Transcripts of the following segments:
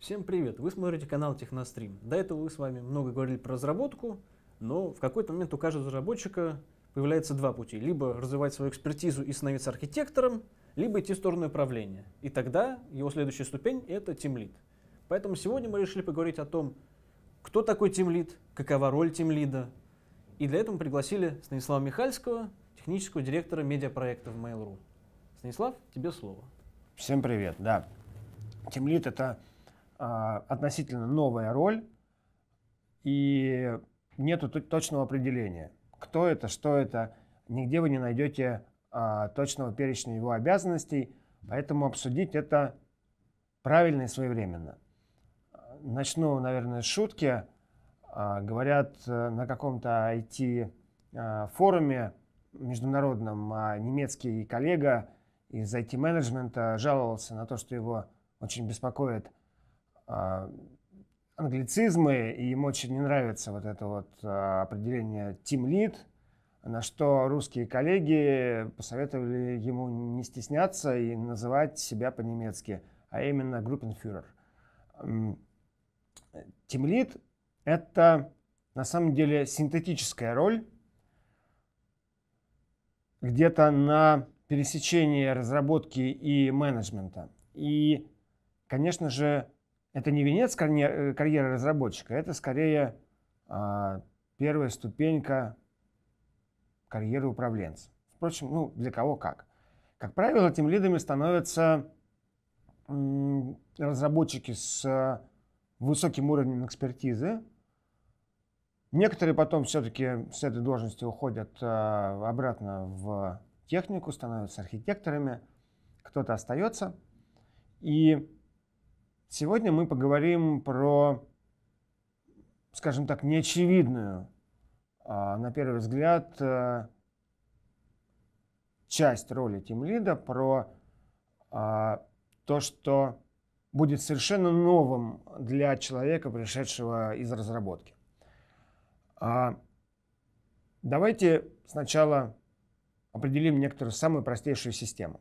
Всем привет! Вы смотрите канал Технострим. До этого вы с вами много говорили про разработку, но в какой-то момент у каждого разработчика появляется два пути. Либо развивать свою экспертизу и становиться архитектором, либо идти в сторону управления. И тогда его следующая ступень — это тимлид. Поэтому сегодня мы решили поговорить о том, кто такой тимлид, какова роль тимлида. И для этого мы пригласили Станислава Михальского, технического директора медиапроекта в Mail.ru. Станислав, тебе слово. Всем привет, да. Тимлид — это а, относительно новая роль, и нету точного определения, кто это, что это. Нигде вы не найдете а, точного перечня его обязанностей, поэтому обсудить это правильно и своевременно. Начну, наверное, с шутки. А, говорят э, на каком-то IT-форуме международном немецкий коллега из IT-менеджмента жаловался на то, что его очень беспокоит а, англицизмы, и им очень не нравится вот это вот а, определение «team lead», на что русские коллеги посоветовали ему не стесняться и называть себя по-немецки, а именно «группенфюрер». Тимлит — это на самом деле синтетическая роль, где-то на пересечении разработки и менеджмента. И, конечно же, это не венец э, карьеры разработчика, это скорее а, первая ступенька карьеры управленца. Впрочем, ну, для кого как. Как правило, тем лидами становятся разработчики с э, высоким уровнем экспертизы. Некоторые потом все-таки с этой должности уходят э, обратно в технику, становятся архитекторами, кто-то остается. И Сегодня мы поговорим про, скажем так, неочевидную, а, на первый взгляд, э, часть роли тимлида, про а, то, что будет совершенно новым для человека, пришедшего из разработки. А, давайте сначала определим некоторую самую простейшую систему.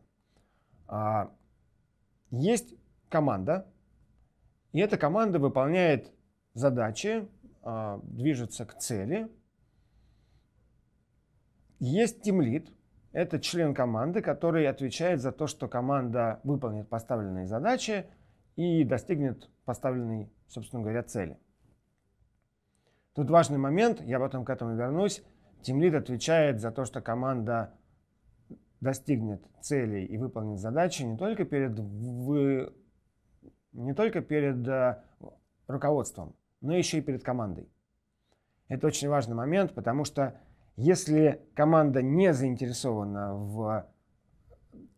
Есть команда, и эта команда выполняет задачи, а, движется к цели. Есть тимлит, это член команды, который отвечает за то, что команда выполнит поставленные задачи и достигнет поставленной, собственно говоря, цели. Тут важный момент, я потом к этому вернусь. Тимлит отвечает за то, что команда достигнет целей и выполнит задачи не только перед вы не только перед э, руководством, но еще и перед командой. Это очень важный момент, потому что если команда не заинтересована в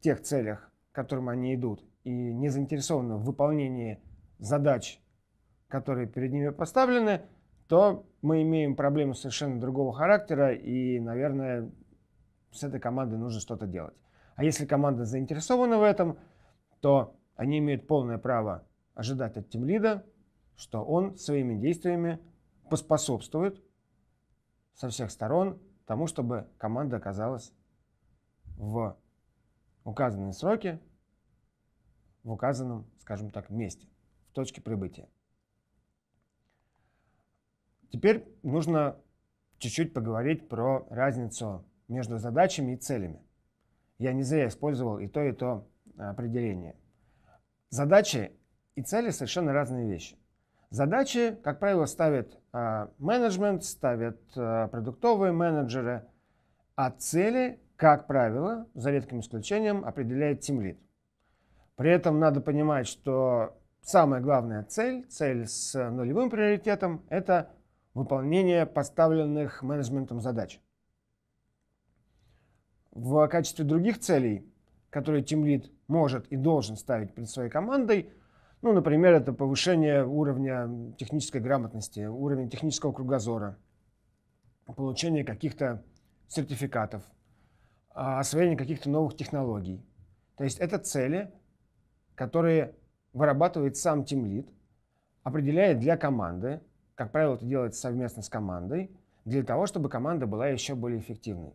тех целях, к которым они идут, и не заинтересована в выполнении задач, которые перед ними поставлены, то мы имеем проблему совершенно другого характера, и, наверное, с этой командой нужно что-то делать. А если команда заинтересована в этом, то они имеют полное право ожидать от тимлида, что он своими действиями поспособствует со всех сторон тому, чтобы команда оказалась в указанные сроки, в указанном, скажем так, месте, в точке прибытия. Теперь нужно чуть-чуть поговорить про разницу между задачами и целями. Я не зря использовал и то, и то а, определение – Задачи и цели совершенно разные вещи. Задачи, как правило, ставят а, менеджмент, ставят а, продуктовые менеджеры, а цели, как правило, за редким исключением, определяет тимлит. При этом надо понимать, что самая главная цель, цель с нулевым приоритетом, это выполнение поставленных менеджментом задач. В качестве других целей, которые тимлит может и должен ставить перед своей командой. Ну, например, это повышение уровня технической грамотности, уровень технического кругозора, получение каких-то сертификатов, а, освоение каких-то новых технологий. То есть это цели, которые вырабатывает сам тимлит, определяет для команды, как правило, это делается совместно с командой, для того, чтобы команда была еще более эффективной.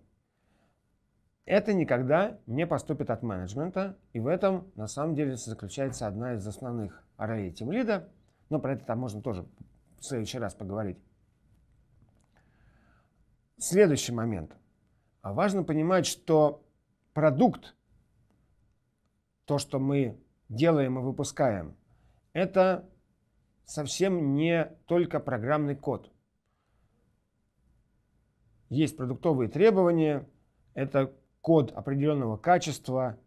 Это никогда не поступит от менеджмента, и в этом на самом деле заключается одна из основных ролей лида. но про это там можно тоже в следующий раз поговорить. Следующий момент. Важно понимать, что продукт, то, что мы делаем и выпускаем, это совсем не только программный код. Есть продуктовые требования, это код определенного качества,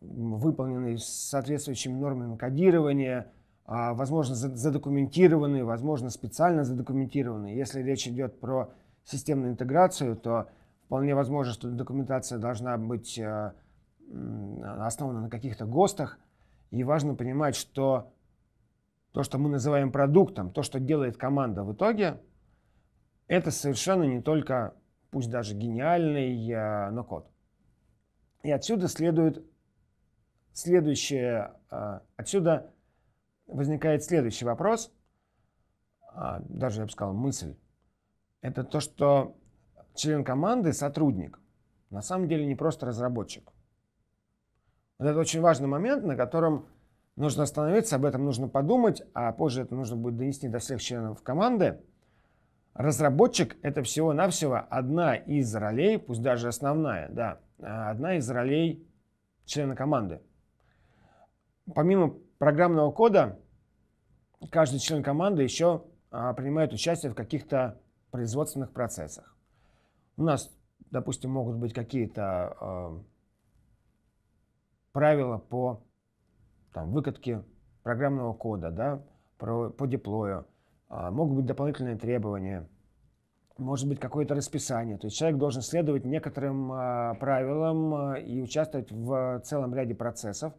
выполненный с соответствующими нормами кодирования, а, возможно, задокументированный, возможно, специально задокументированный. Если речь идет про системную интеграцию, то вполне возможно, что документация должна быть а, основана на каких-то ГОСТах. И важно понимать, что то, что мы называем продуктом, то, что делает команда в итоге, это совершенно не только, пусть даже гениальный, а, но код. И отсюда следует следующее, а, отсюда возникает следующий вопрос, а, даже я бы сказал мысль. Это то, что член команды, сотрудник, на самом деле не просто разработчик. Вот это очень важный момент, на котором нужно остановиться, об этом нужно подумать, а позже это нужно будет донести до всех членов команды. Разработчик — это всего-навсего одна из ролей, пусть даже основная, да, а, одна из ролей члена команды. Помимо программного кода, каждый член команды еще а, принимает участие в каких-то производственных процессах. У нас, допустим, могут быть какие-то э, правила по там, выкатке программного кода, да, про, по деплою, э, могут быть дополнительные требования – может быть какое-то расписание. То есть человек должен следовать некоторым э, правилам э, и участвовать в а, целом ряде процессов,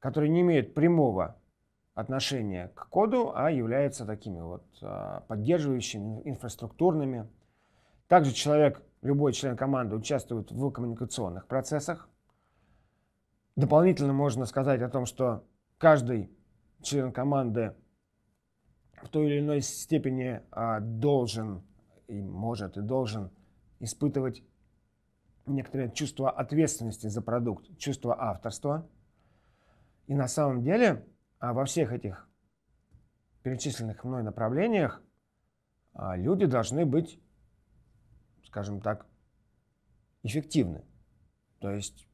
которые не имеют прямого отношения к коду, а являются такими вот э, поддерживающими, инфраструктурными. Также человек, любой член команды участвует в коммуникационных процессах. Дополнительно можно сказать о том, что каждый член команды в той или иной степени э, должен и может, и должен испытывать некоторое чувство ответственности за продукт, чувство авторства. И на самом деле а во всех этих перечисленных мной направлениях а, люди должны быть, скажем так, эффективны. То есть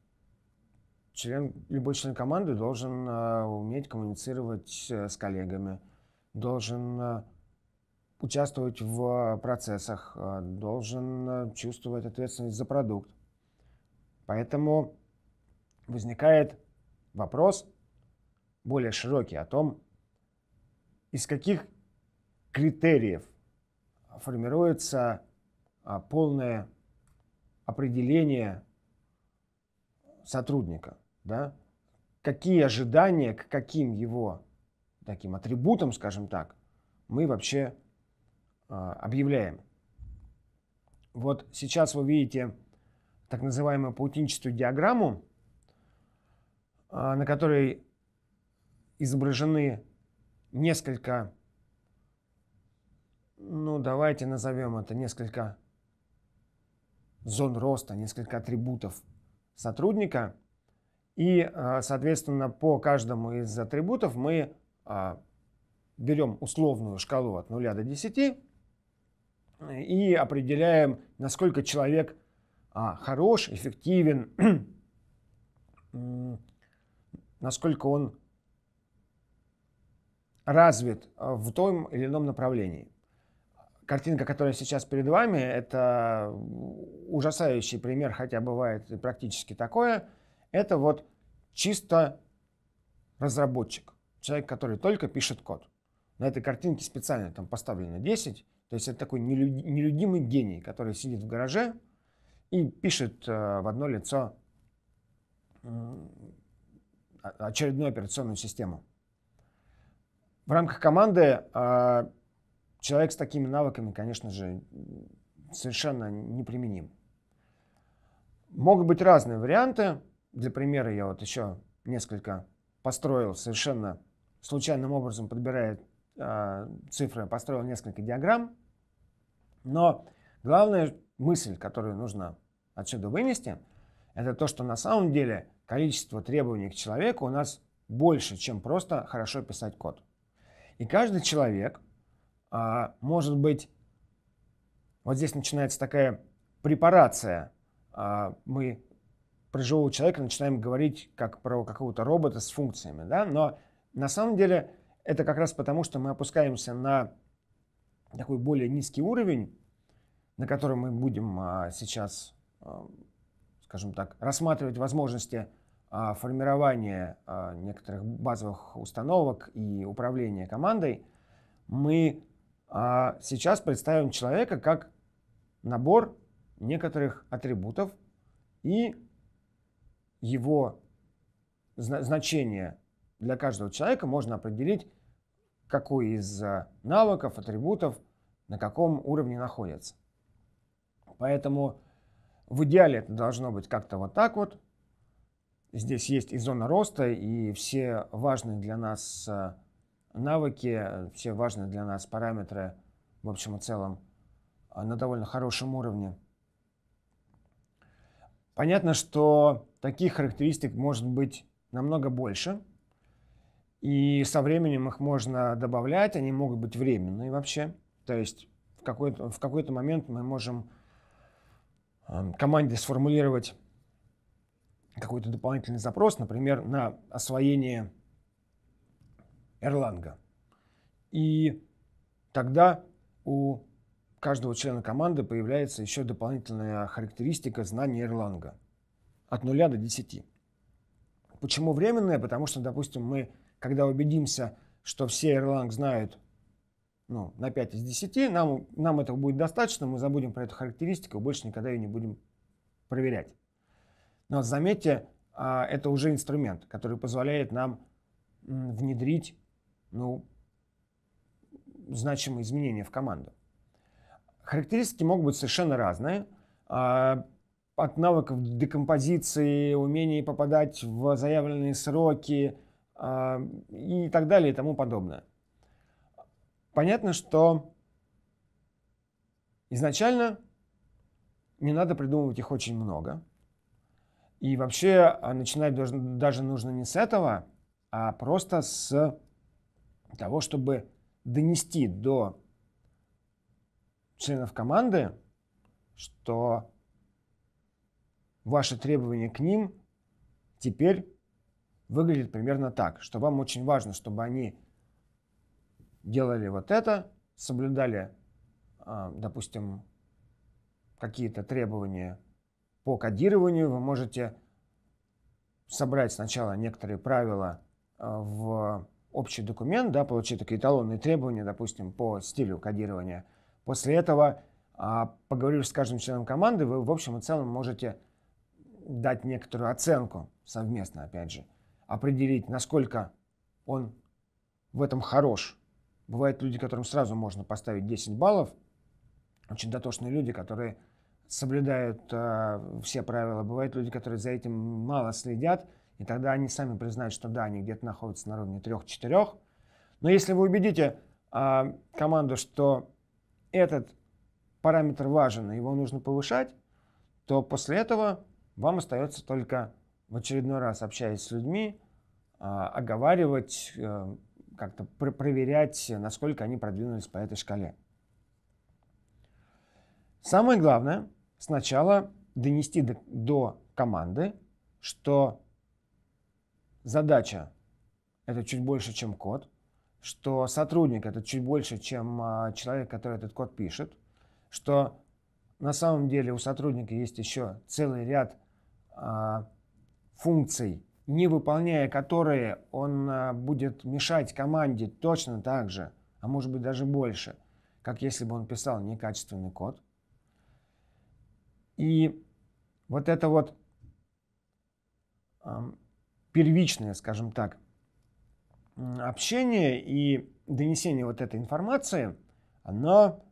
член, любой член команды должен а, уметь коммуницировать э, с коллегами, должен а, участвовать в э, процессах, э, должен э, чувствовать ответственность за продукт. Поэтому возникает вопрос более широкий о том, из каких критериев формируется полное определение сотрудника, да? какие ожидания к каким его таким атрибутам, скажем так, мы вообще а, объявляем. Вот сейчас вы видите так называемую паутинчатую диаграмму, а, на которой изображены несколько, ну давайте назовем это несколько зон роста, несколько атрибутов сотрудника. И, а, соответственно, по каждому из атрибутов мы берем условную шкалу от 0 до 10 и определяем, насколько человек а, хорош, эффективен, насколько он развит в том или ином направлении. Картинка, которая сейчас перед вами, это ужасающий пример, хотя бывает и практически такое. Это вот чисто разработчик, человек, который только пишет код. На этой картинке специально там поставлено 10, то есть это такой нелюдимый гений, который сидит в гараже и пишет э, в одно лицо очередную операционную систему. В рамках команды э, человек с такими навыками, конечно же, совершенно неприменим. Могут быть разные варианты. Для примера я вот еще несколько построил совершенно случайным образом, подбирая э, цифры, построил несколько диаграмм. Но главная мысль, которую нужно отсюда вынести, это то, что на самом деле количество требований к человеку у нас больше, чем просто хорошо писать код. И каждый человек а, может быть... Вот здесь начинается такая препарация. А, мы про живого человека начинаем говорить как про какого-то робота с функциями, да? но на самом деле это как раз потому, что мы опускаемся на такой более низкий уровень, на котором мы будем а, сейчас, а, скажем так, рассматривать возможности а, формирования некоторых базовых установок и управления командой, мы сейчас представим человека как набор некоторых атрибутов и его значение для каждого человека можно определить какой из э, навыков, атрибутов на каком уровне находится. Поэтому в идеале это должно быть как-то вот так вот. Здесь есть и зона роста, и все важные для нас э, навыки, все важные для нас параметры, в общем и целом, э, на довольно хорошем уровне. Понятно, что таких характеристик может быть намного больше – и со временем их можно добавлять, они могут быть временные вообще. То есть в какой-то, в какой-то момент мы можем эм, команде сформулировать какой-то дополнительный запрос, например, на освоение Эрланга. И тогда у каждого члена команды появляется еще дополнительная характеристика знания Эрланга от 0 до 10. Почему временная? Потому что, допустим, мы когда убедимся, что все Erlang знают ну, на 5 из 10, нам, нам этого будет достаточно, мы забудем про эту характеристику, больше никогда ее не будем проверять. Но заметьте, а, это уже инструмент, который позволяет нам внедрить ну, значимые изменения в команду. Характеристики могут быть совершенно разные. А, от навыков декомпозиции, умений попадать в заявленные сроки, а, и так далее и тому подобное. Понятно, что изначально не надо придумывать их очень много. И вообще а, начинать даже нужно не с этого, а просто с того, чтобы донести до членов команды, что ваши требования к ним теперь выглядит примерно так, что вам очень важно, чтобы они делали вот это, соблюдали, а, допустим, какие-то требования по кодированию. Вы можете собрать сначала некоторые правила а, в общий документ, да, получить такие эталонные требования, допустим, по стилю кодирования. После этого, а, поговорив с каждым членом команды, вы в общем и целом можете дать некоторую оценку совместно, опять же определить, насколько он в этом хорош. Бывают люди, которым сразу можно поставить 10 баллов. Очень дотошные люди, которые соблюдают э, все правила. Бывают люди, которые за этим мало следят, и тогда они сами признают, что да, они где-то находятся на уровне 3-4. Но если вы убедите э, команду, что этот параметр важен, и его нужно повышать, то после этого вам остается только в очередной раз, общаясь с людьми, а, оговаривать, э, как-то пр проверять, насколько они продвинулись по этой шкале. Самое главное сначала донести до, до команды, что задача это чуть больше, чем код, что сотрудник это чуть больше, чем а, человек, который этот код пишет, что на самом деле у сотрудника есть еще целый ряд а, функций, не выполняя которые он а, будет мешать команде точно так же, а может быть даже больше, как если бы он писал некачественный код. И вот это вот первичное, скажем так, общение и донесение вот этой информации, оно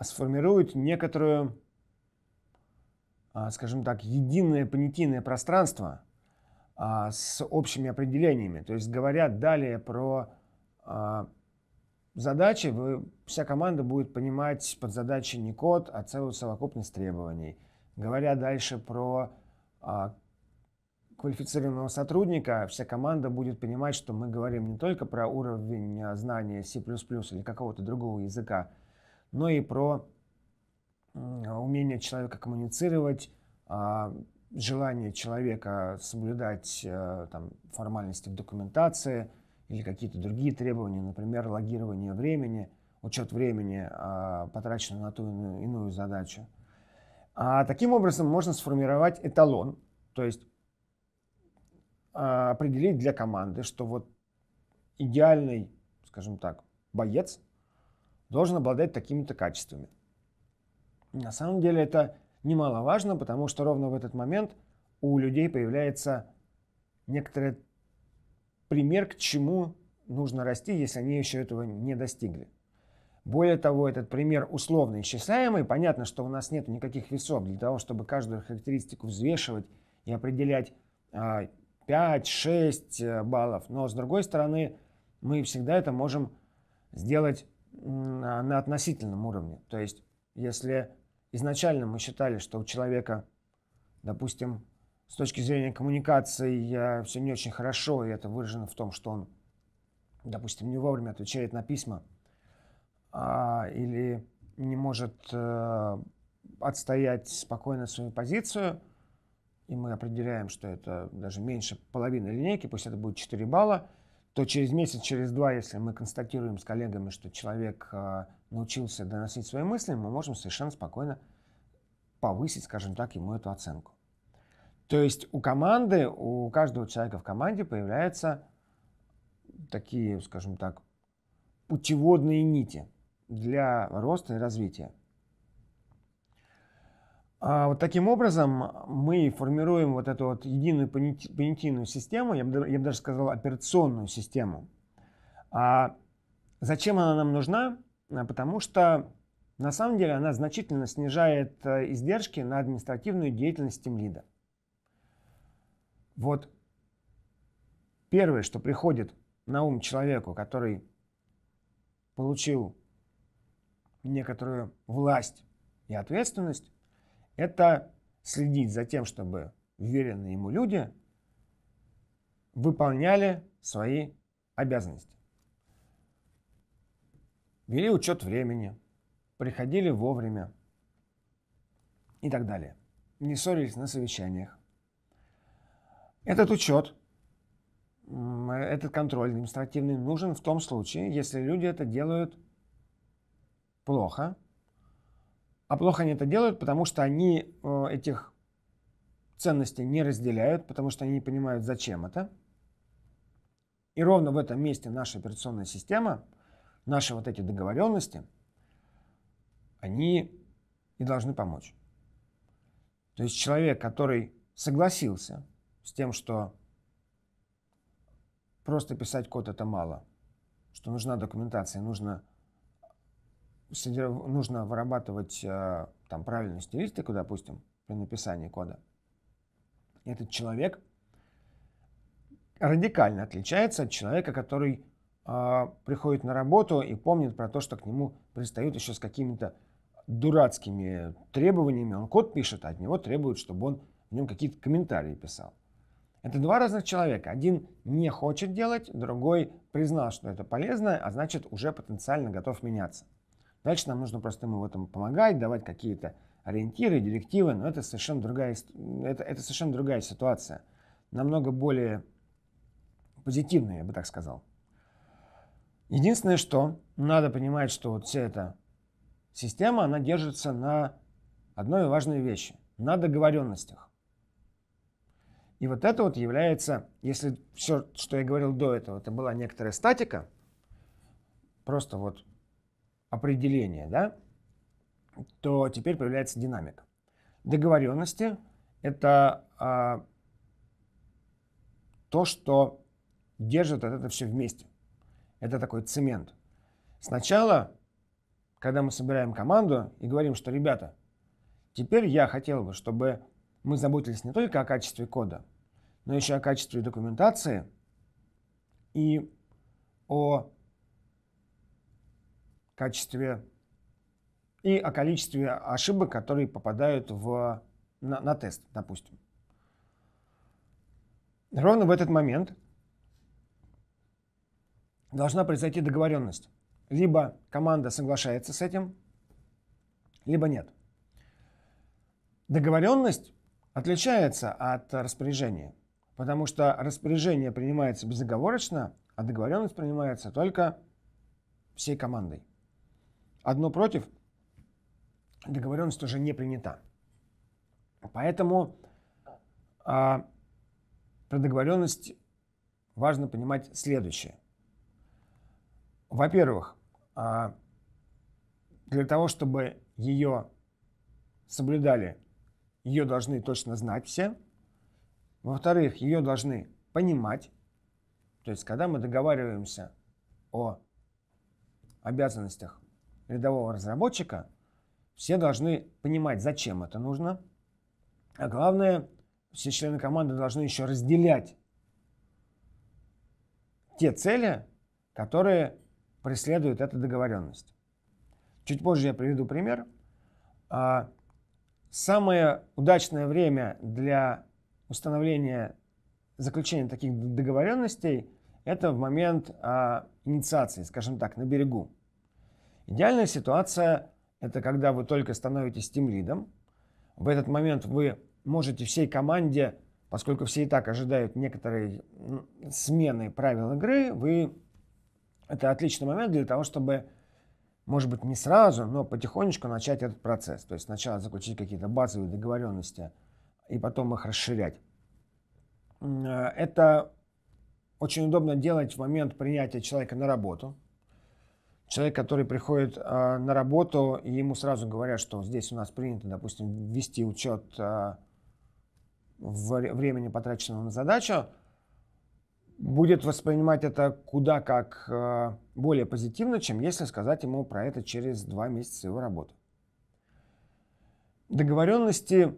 сформирует некоторую, а, скажем так, единое понятийное пространство – а, с общими определениями. То есть говорят далее про а, задачи, вы, вся команда будет понимать под задачей не код, а целую совокупность требований. Говоря дальше про а, квалифицированного сотрудника, вся команда будет понимать, что мы говорим не только про уровень знания C++ или какого-то другого языка, но и про умение человека коммуницировать, желание человека соблюдать э, там, формальности в документации или какие-то другие требования, например, логирование времени, учет времени, а, потраченного на ту или иную задачу. А таким образом можно сформировать эталон, то есть а, определить для команды, что вот идеальный, скажем так, боец должен обладать такими-то качествами. На самом деле это немаловажно, потому что ровно в этот момент у людей появляется некоторый пример, к чему нужно расти, если они еще этого не достигли. Более того, этот пример условно исчисляемый. Понятно, что у нас нет никаких весов для того, чтобы каждую характеристику взвешивать и определять 5-6 а, э, баллов. Но, с другой стороны, мы всегда это можем сделать на относительном уровне. То есть, если изначально мы считали, что у человека, допустим, с точки зрения коммуникации э, все не очень хорошо, и это выражено в том, что он, допустим, не вовремя отвечает на письма а, или не может э, отстоять спокойно свою позицию, и мы определяем, что это даже меньше половины линейки, пусть это будет 4 балла – то через месяц, через два, если мы констатируем с коллегами, что человек э, научился доносить свои мысли, мы можем совершенно спокойно повысить, скажем так, ему эту оценку. То есть у команды, у каждого человека в команде появляются такие, скажем так, путеводные нити для роста и развития. А вот таким образом а, мы формируем вот эту вот единую понятийную систему, я бы, я бы даже сказал операционную систему. А зачем она нам нужна? А, потому что на самом деле она значительно снижает э, издержки на административную деятельность тимлида. Вот первое, что приходит на ум человеку, который получил некоторую власть и ответственность, это следить за тем, чтобы веренные ему люди выполняли свои обязанности. Вели учет времени, приходили вовремя и так далее. Не ссорились на совещаниях. Этот учет, этот контроль административный нужен в том случае, если люди это делают плохо – а плохо они это делают, потому что они э, этих ценностей не разделяют, потому что они не понимают, зачем это. И ровно в этом месте наша операционная система, наши вот эти договоренности, они и должны помочь. То есть человек, который согласился с тем, что просто писать код это мало, что нужна документация, нужно нужно вырабатывать э, там правильную стилистику, допустим, при написании кода, этот человек радикально отличается от человека, который э, приходит на работу и помнит про то, что к нему пристают еще с какими-то дурацкими требованиями. Он код пишет, а от него требуют, чтобы он в нем какие-то комментарии писал. Это два разных человека. Один не хочет делать, другой признал, что это полезно, а значит уже потенциально готов меняться. Дальше нам нужно просто ему в этом помогать, давать какие-то ориентиры, директивы, но это совершенно другая, это, это совершенно другая ситуация. Намного более позитивная, я бы так сказал. Единственное, что надо понимать, что вот вся эта система, она держится на одной важной вещи – на договоренностях. И вот это вот является, если все, что я говорил до этого, это была некоторая статика, просто вот определение, да, то теперь появляется динамика. Договоренности – это а, то, что держит это все вместе. Это такой цемент. Сначала, когда мы собираем команду и говорим, что, ребята, теперь я хотел бы, чтобы мы заботились не только о качестве кода, но еще о качестве документации и о качестве и о количестве ошибок, которые попадают в, на, на тест, допустим. Ровно в этот момент должна произойти договоренность. Либо команда соглашается с этим, либо нет. Договоренность отличается от распоряжения, потому что распоряжение принимается безоговорочно, а договоренность принимается только всей командой одно против, договоренность уже не принята. Поэтому а, про договоренность важно понимать следующее. Во-первых, а, для того, чтобы ее соблюдали, ее должны точно знать все. Во-вторых, ее должны понимать. То есть, когда мы договариваемся о обязанностях рядового разработчика, все должны понимать, зачем это нужно. А главное, все члены команды должны еще разделять те цели, которые преследуют эта договоренность. Чуть позже я приведу пример. А, самое удачное время для установления заключения таких договоренностей – это в момент а, инициации, скажем так, на берегу. Идеальная ситуация – это когда вы только становитесь тимлидом. В этот момент вы можете всей команде, поскольку все и так ожидают некоторой смены правил игры, вы это отличный момент для того, чтобы, может быть, не сразу, но потихонечку начать этот процесс. То есть сначала заключить какие-то базовые договоренности и потом их расширять. Э, это очень удобно делать в момент принятия человека на работу, человек, который приходит э, на работу, и ему сразу говорят, что здесь у нас принято, допустим, вести учет э, времени, потраченного на задачу, будет воспринимать это куда как э, более позитивно, чем если сказать ему про это через два месяца его работы. Договоренности,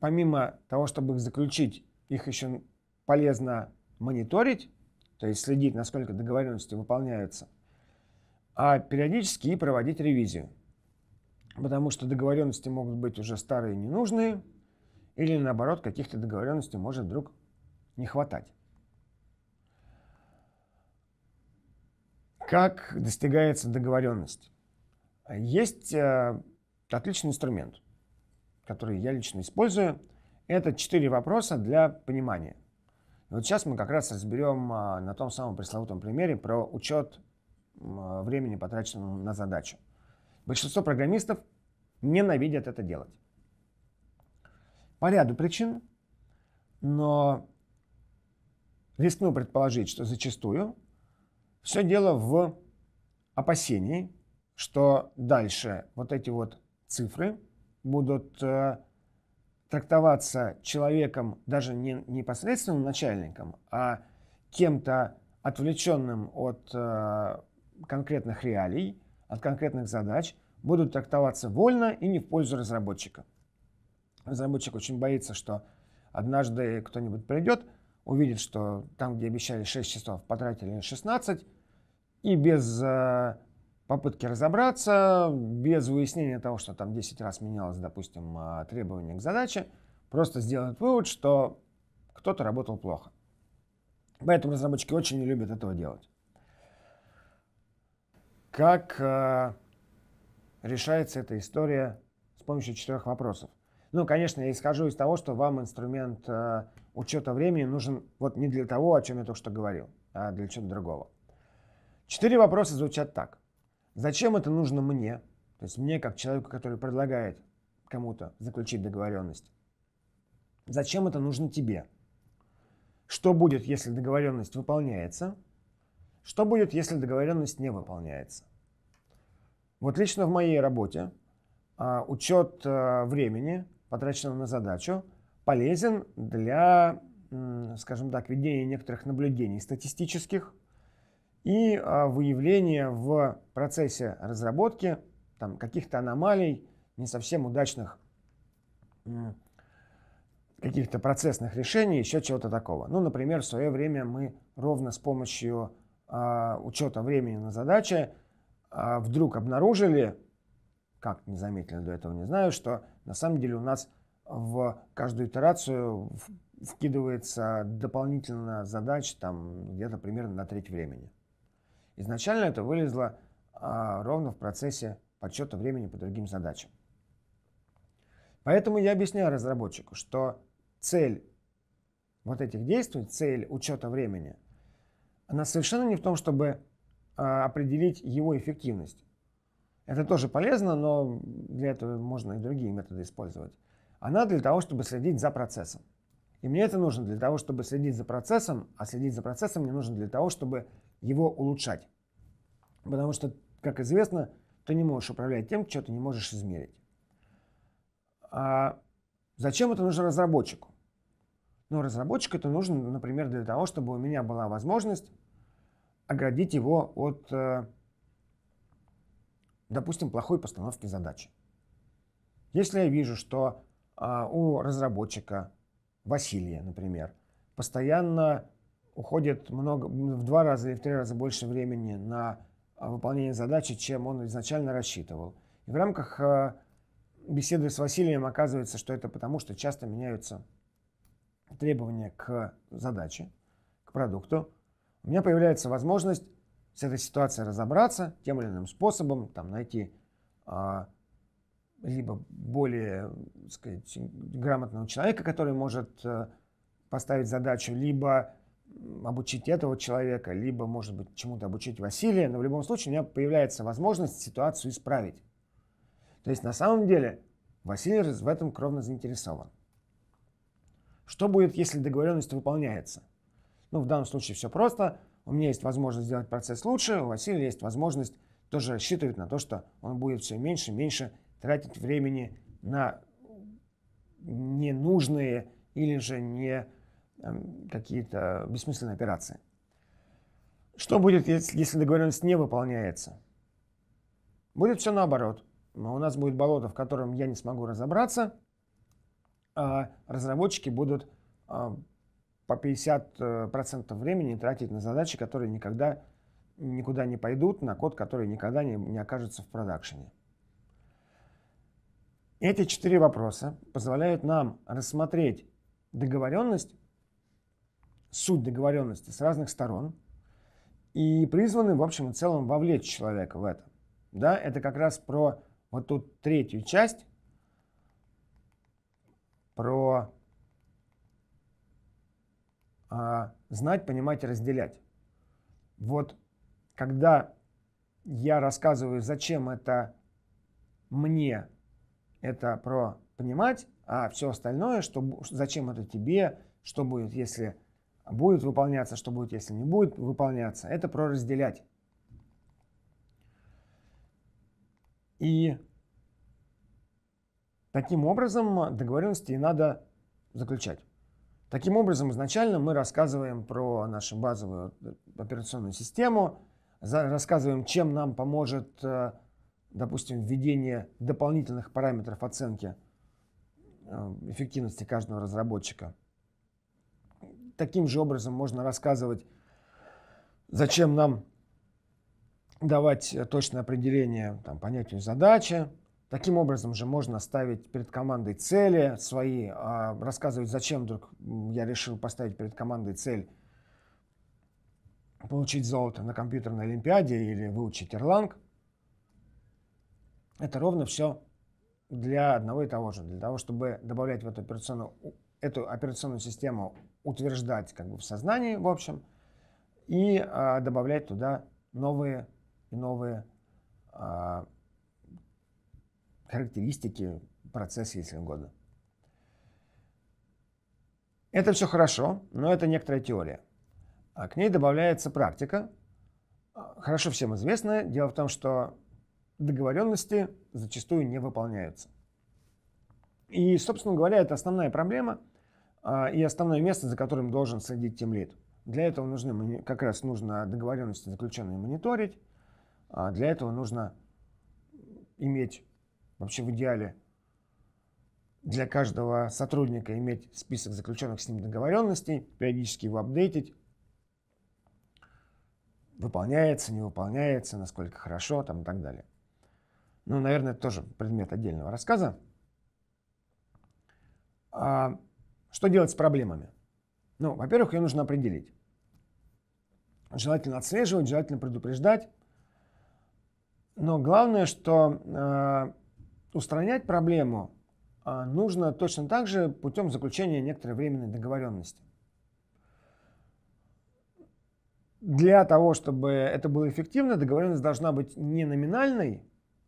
помимо того, чтобы их заключить, их еще полезно мониторить, то есть следить, насколько договоренности выполняются – а периодически и проводить ревизию. Потому что договоренности могут быть уже старые и ненужные, или наоборот, каких-то договоренностей может вдруг не хватать. Как достигается договоренность? Есть э, отличный инструмент, который я лично использую. Это четыре вопроса для понимания. И вот сейчас мы как раз разберем э, на том самом пресловутом примере про учет а, времени потраченного на задачу. Большинство программистов ненавидят это делать. По ряду причин, но рискну предположить, что зачастую все дело в опасении, что дальше вот эти вот цифры будут э, трактоваться человеком, даже не непосредственным начальником, а кем-то отвлеченным от э, конкретных реалий, от конкретных задач будут трактоваться вольно и не в пользу разработчика. Разработчик очень боится, что однажды кто-нибудь придет, увидит, что там, где обещали 6 часов, потратили 16, и без э, попытки разобраться, без выяснения того, что там 10 раз менялось, допустим, э, требование к задаче, просто сделают вывод, что кто-то работал плохо. Поэтому разработчики очень не любят этого делать как э, решается эта история с помощью четырех вопросов. Ну, конечно, я исхожу из того, что вам инструмент э, учета времени нужен вот не для того, о чем я только что говорил, а для чего-то другого. Четыре вопроса звучат так. Зачем это нужно мне? То есть мне, как человеку, который предлагает кому-то заключить договоренность. Зачем это нужно тебе? Что будет, если договоренность выполняется? Что будет, если договоренность не выполняется? Вот лично в моей работе а, учет э, времени, потраченного на задачу, полезен для, скажем так, ведения некоторых наблюдений статистических и а, выявления в процессе разработки там, каких-то аномалий, не совсем удачных каких-то процессных решений, еще чего-то такого. Ну, например, в свое время мы ровно с помощью а, учета времени на задачи, а, вдруг обнаружили, как не заметили до этого, не знаю, что на самом деле у нас в каждую итерацию вкидывается дополнительно задач там где-то примерно на треть времени. Изначально это вылезло а, ровно в процессе подсчета времени по другим задачам. Поэтому я объясняю разработчику, что цель вот этих действий, цель учета времени – она совершенно не в том, чтобы а, определить его эффективность. Это тоже полезно, но для этого можно и другие методы использовать. Она для того, чтобы следить за процессом. И мне это нужно для того, чтобы следить за процессом, а следить за процессом мне нужно для того, чтобы его улучшать. Потому что, как известно, ты не можешь управлять тем, что ты не можешь измерить. А зачем это нужно разработчику? Ну, разработчику это нужно, например, для того, чтобы у меня была возможность оградить его от, э, допустим, плохой постановки задачи. Если я вижу, что а, у разработчика Василия, например, постоянно уходит много, в два раза или в три раза больше времени на а, выполнение задачи, чем он изначально рассчитывал. И в рамках э, беседы с Василием оказывается, что это потому, что часто меняются требования к задаче, к продукту, у меня появляется возможность с этой ситуацией разобраться тем или иным способом, там, найти а, либо более так сказать, грамотного человека, который может а, поставить задачу, либо обучить этого человека, либо, может быть, чему-то обучить Василия, но в любом случае у меня появляется возможность ситуацию исправить. То есть на самом деле Василий в этом кровно заинтересован. Что будет, если договоренность выполняется? Ну, в данном случае все просто. У меня есть возможность сделать процесс лучше, у Василия есть возможность тоже рассчитывать на то, что он будет все меньше и меньше тратить времени на ненужные или же не эм, какие-то бессмысленные операции. Что будет, если договоренность не выполняется? Будет все наоборот. Но У нас будет болото, в котором я не смогу разобраться, а разработчики будут а, по 50% э, времени тратить на задачи, которые никогда никуда не пойдут, на код, который никогда не, не окажется в продакшене. Эти четыре вопроса позволяют нам рассмотреть договоренность, суть договоренности с разных сторон и призваны в общем и целом вовлечь человека в это. Да, это как раз про вот тут третью часть, про а, знать, понимать и разделять. Вот когда я рассказываю, зачем это мне, это про понимать, а все остальное, что, зачем это тебе, что будет, если будет выполняться, что будет, если не будет выполняться, это про разделять. И таким образом договоренности и надо заключать. Таким образом, изначально мы рассказываем про нашу базовую э, операционную систему, рассказываем, чем нам поможет, э, допустим, введение дополнительных параметров оценки э, эффективности каждого разработчика. Таким же образом можно рассказывать, зачем нам давать точное определение там, понятию задачи, Таким образом же можно ставить перед командой цели свои, а, рассказывать, зачем вдруг я решил поставить перед командой цель получить золото на компьютерной олимпиаде или выучить Erlang. Это ровно все для одного и того же. Для того, чтобы добавлять в эту операционную, эту операционную систему, утверждать как бы в сознании, в общем, и э, добавлять туда новые и новые э, характеристики, процесса если угодно. Это все хорошо, но это некоторая теория. А к ней добавляется практика. Хорошо всем известная. Дело в том, что договоренности зачастую не выполняются. И, собственно говоря, это основная проблема а, и основное место, за которым должен следить тимлит. Для этого нужны, как раз нужно договоренности заключенные мониторить. А для этого нужно иметь Вообще в идеале для каждого сотрудника иметь список заключенных с ним договоренностей, периодически его апдейтить, выполняется, не выполняется, насколько хорошо там, и так далее. Ну, наверное, это тоже предмет отдельного рассказа. А что делать с проблемами? Ну, во-первых, ее нужно определить. Желательно отслеживать, желательно предупреждать. Но главное, что а, Устранять проблему а, нужно точно так же путем заключения некоторой временной договоренности. Для того, чтобы это было эффективно, договоренность должна быть не номинальной.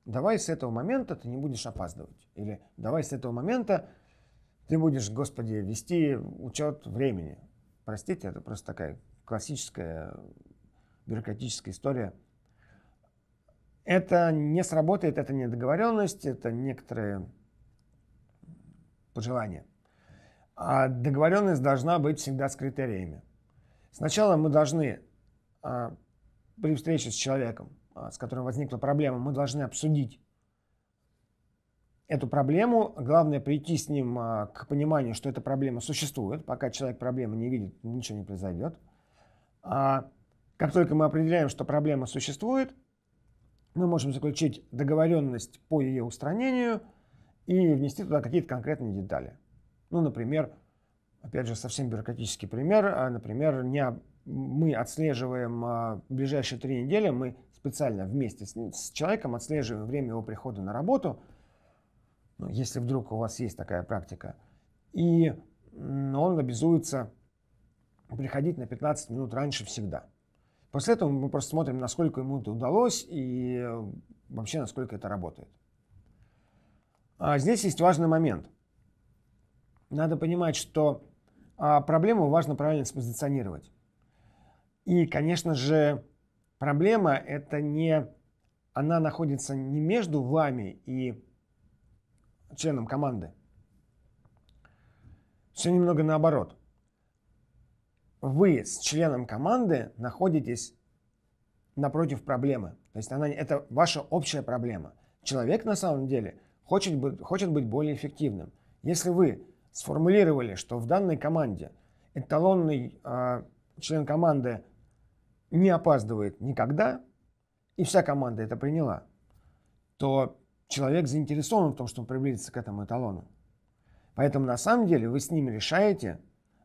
Давай с этого момента ты не будешь опаздывать. Или давай с этого момента ты будешь, господи, вести учет времени. Простите, это просто такая классическая бюрократическая история – это не сработает, это не договоренность, это некоторые пожелания. А договоренность должна быть всегда с критериями. Сначала мы должны а, при встрече с человеком, а, с которым возникла проблема, мы должны обсудить эту проблему. Главное прийти с ним а, к пониманию, что эта проблема существует. Пока человек проблемы не видит, ничего не произойдет. А, как только мы определяем, что проблема существует, мы можем заключить договоренность по ее устранению и внести туда какие-то конкретные детали. Ну, например, опять же, совсем бюрократический пример, а, например, не, мы отслеживаем а, ближайшие три недели, мы специально вместе с, с человеком отслеживаем время его прихода на работу, ну, если вдруг у вас есть такая практика, и он обязуется приходить на 15 минут раньше всегда – После этого мы просто смотрим, насколько ему это удалось и э, вообще насколько это работает. А здесь есть важный момент. Надо понимать, что а, проблему важно правильно спозиционировать. И, конечно же, проблема это не... Она находится не между вами и членом команды. Все немного наоборот вы с членом команды находитесь напротив проблемы. То есть она, это ваша общая проблема. Человек на самом деле хочет, быть, хочет быть более эффективным. Если вы сформулировали, что в данной команде эталонный э, член команды не опаздывает никогда, и вся команда это приняла, то человек заинтересован в том, чтобы приблизиться к этому эталону. Поэтому на самом деле вы с ним решаете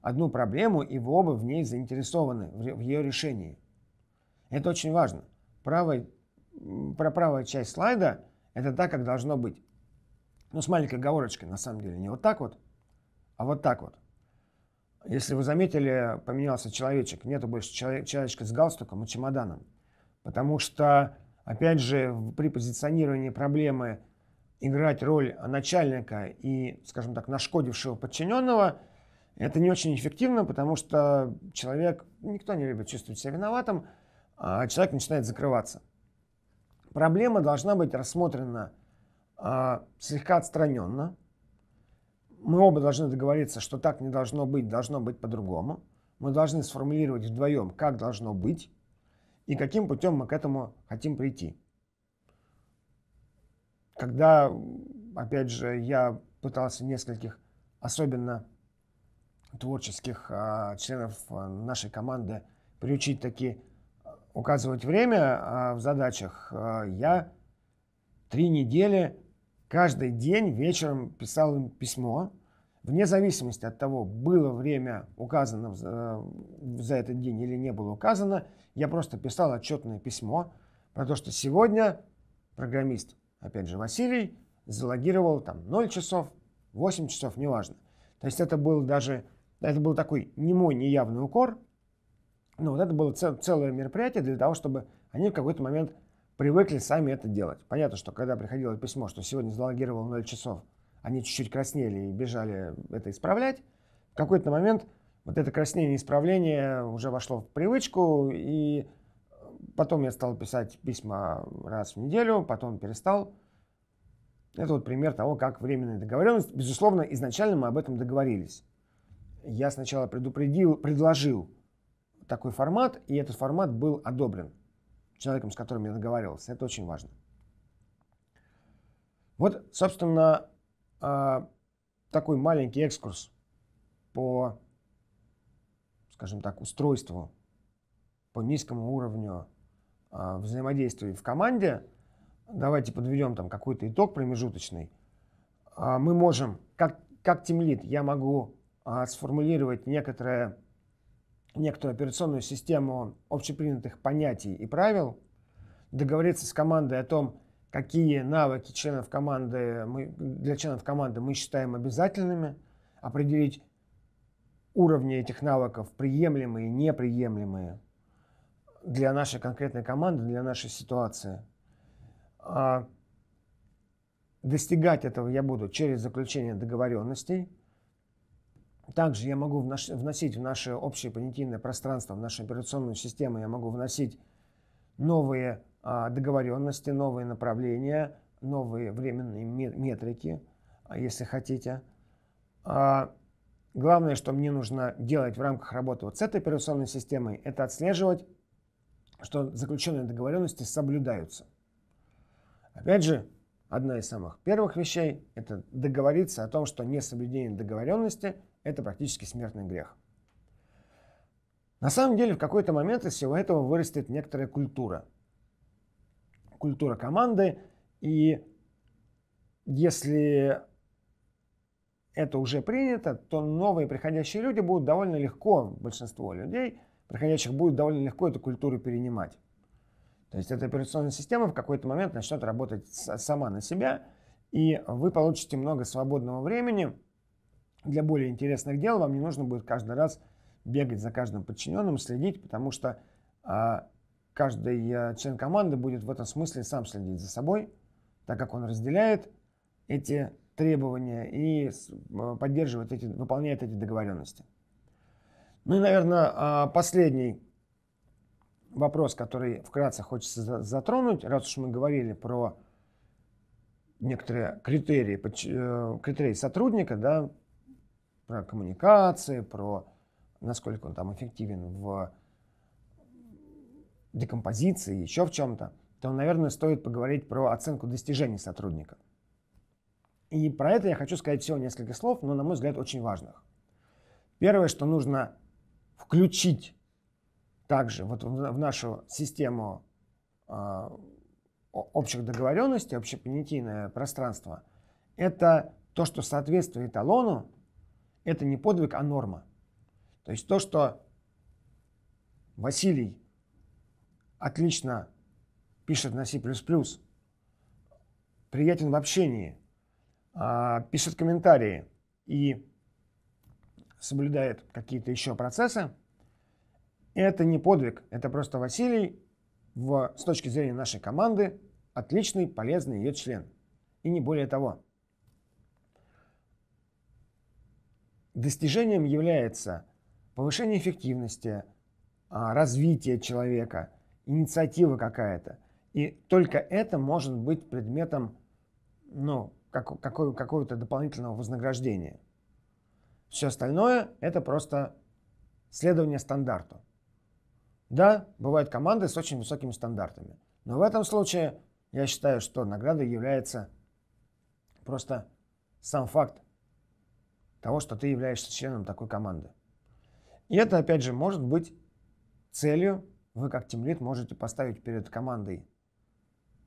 одну проблему, и вы оба в ней заинтересованы, в ее решении. Это очень важно. Правая, про правую часть слайда – это так, как должно быть. Ну, с маленькой оговорочкой, на самом деле. Не вот так вот, а вот так вот. Если вы заметили, поменялся человечек. Нету больше человечка с галстуком и чемоданом. Потому что, опять же, при позиционировании проблемы играть роль начальника и, скажем так, нашкодившего подчиненного – это не очень эффективно, потому что человек, никто не любит чувствовать себя виноватым, а человек начинает закрываться. Проблема должна быть рассмотрена а, слегка отстраненно. Мы оба должны договориться, что так не должно быть, должно быть по-другому. Мы должны сформулировать вдвоем, как должно быть и каким путем мы к этому хотим прийти. Когда, опять же, я пытался нескольких особенно творческих а, членов а, нашей команды приучить таки а, указывать время в задачах, я три недели каждый день вечером писал им письмо, вне зависимости от того, было время указано за, э, за этот день или не было указано, я просто писал отчетное письмо про то, что сегодня программист, опять же, Василий, залогировал там 0 часов, 8 часов, неважно. То есть это был даже это был такой не мой неявный укор, но вот это было целое мероприятие для того, чтобы они в какой-то момент привыкли сами это делать. Понятно, что когда приходило письмо, что сегодня залогировал 0 часов, они чуть-чуть краснели и бежали это исправлять. В какой-то момент вот это краснение исправление уже вошло в привычку, и потом я стал писать письма раз в неделю, потом перестал. Это вот пример того, как временная договоренность. Безусловно, изначально мы об этом договорились я сначала предупредил, предложил такой формат, и этот формат был одобрен человеком, с которым я договаривался. Это очень важно. Вот, собственно, а, такой маленький экскурс по, скажем так, устройству, по низкому уровню а, взаимодействия в команде. Давайте подведем там какой-то итог промежуточный. А, мы можем, как, как Team Lead, я могу а, сформулировать некоторое, некоторую операционную систему общепринятых понятий и правил, договориться с командой о том, какие навыки членов команды мы, для членов команды мы считаем обязательными, определить уровни этих навыков, приемлемые, неприемлемые для нашей конкретной команды, для нашей ситуации. А, достигать этого я буду через заключение договоренностей – также я могу вносить в наше общее понятийное пространство, в нашу операционную систему, я могу вносить новые а, договоренности, новые направления, новые временные метрики, а, если хотите. А, главное, что мне нужно делать в рамках работы вот с этой операционной системой, это отслеживать, что заключенные договоренности соблюдаются. Опять же, одна из самых первых вещей – это договориться о том, что несоблюдение договоренности это практически смертный грех. На самом деле в какой-то момент из всего этого вырастет некоторая культура. Культура команды. И если это уже принято, то новые приходящие люди будут довольно легко, большинство людей, приходящих будет довольно легко эту культуру перенимать. То есть эта операционная система в какой-то момент начнет работать сама на себя, и вы получите много свободного времени, для более интересных дел вам не нужно будет каждый раз бегать за каждым подчиненным, следить, потому что а, каждый а, член команды будет в этом смысле сам следить за собой, так как он разделяет эти требования и а, поддерживает эти, выполняет эти договоренности. Ну и, наверное, а, последний вопрос, который вкратце хочется затронуть, раз уж мы говорили про некоторые критерии, э, критерии сотрудника, да, про коммуникации, про насколько он там эффективен в декомпозиции, еще в чем-то, то, наверное, стоит поговорить про оценку достижений сотрудника. И про это я хочу сказать всего несколько слов, но, на мой взгляд, очень важных. Первое, что нужно включить также вот в нашу систему а, общих договоренностей, общепонятийное пространство, это то, что соответствует эталону это не подвиг, а норма. То есть то, что Василий отлично пишет на C++, приятен в общении, а, пишет комментарии и соблюдает какие-то еще процессы, это не подвиг, это просто Василий в, с точки зрения нашей команды отличный, полезный ее член. И не более того. достижением является повышение эффективности, а, развитие человека, инициатива какая-то. И только это может быть предметом ну, как, какого-то дополнительного вознаграждения. Все остальное – это просто следование стандарту. Да, бывают команды с очень высокими стандартами. Но в этом случае я считаю, что наградой является просто сам факт того, что ты являешься членом такой команды. И это, опять же, может быть целью, вы как тимлит можете поставить перед командой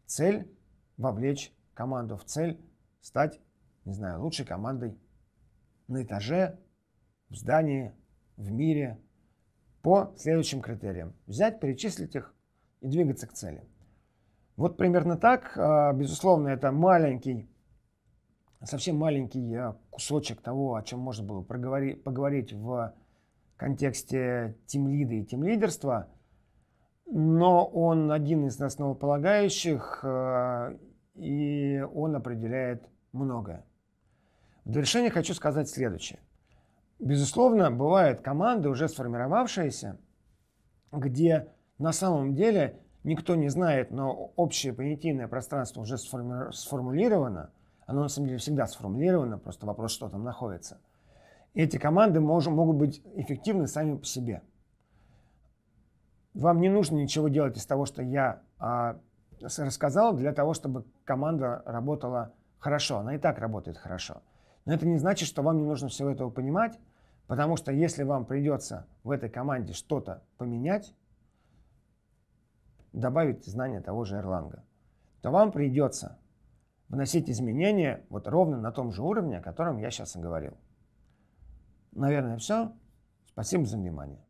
цель, вовлечь команду в цель, стать, не знаю, лучшей командой на этаже, в здании, в мире по следующим критериям. Взять, перечислить их и двигаться к цели. Вот примерно так. А, безусловно, это маленький совсем маленький э, кусочек того, о чем можно было поговорить в контексте тимлида и тимлидерства, но он один из основополагающих, э, и он определяет многое. В завершение хочу сказать следующее. Безусловно, бывают команды, уже сформировавшиеся, где на самом деле никто не знает, но общее понятийное пространство уже сформулировано. Оно на самом деле всегда сформулировано, просто вопрос, что там находится. эти команды мож, могут быть эффективны сами по себе. Вам не нужно ничего делать из того, что я а, рассказал, для того, чтобы команда работала хорошо. Она и так работает хорошо. Но это не значит, что вам не нужно всего этого понимать, потому что если вам придется в этой команде что-то поменять, добавить знания того же Erlang, то вам придется вносить изменения вот ровно на том же уровне, о котором я сейчас и говорил. Наверное, все. Спасибо за внимание.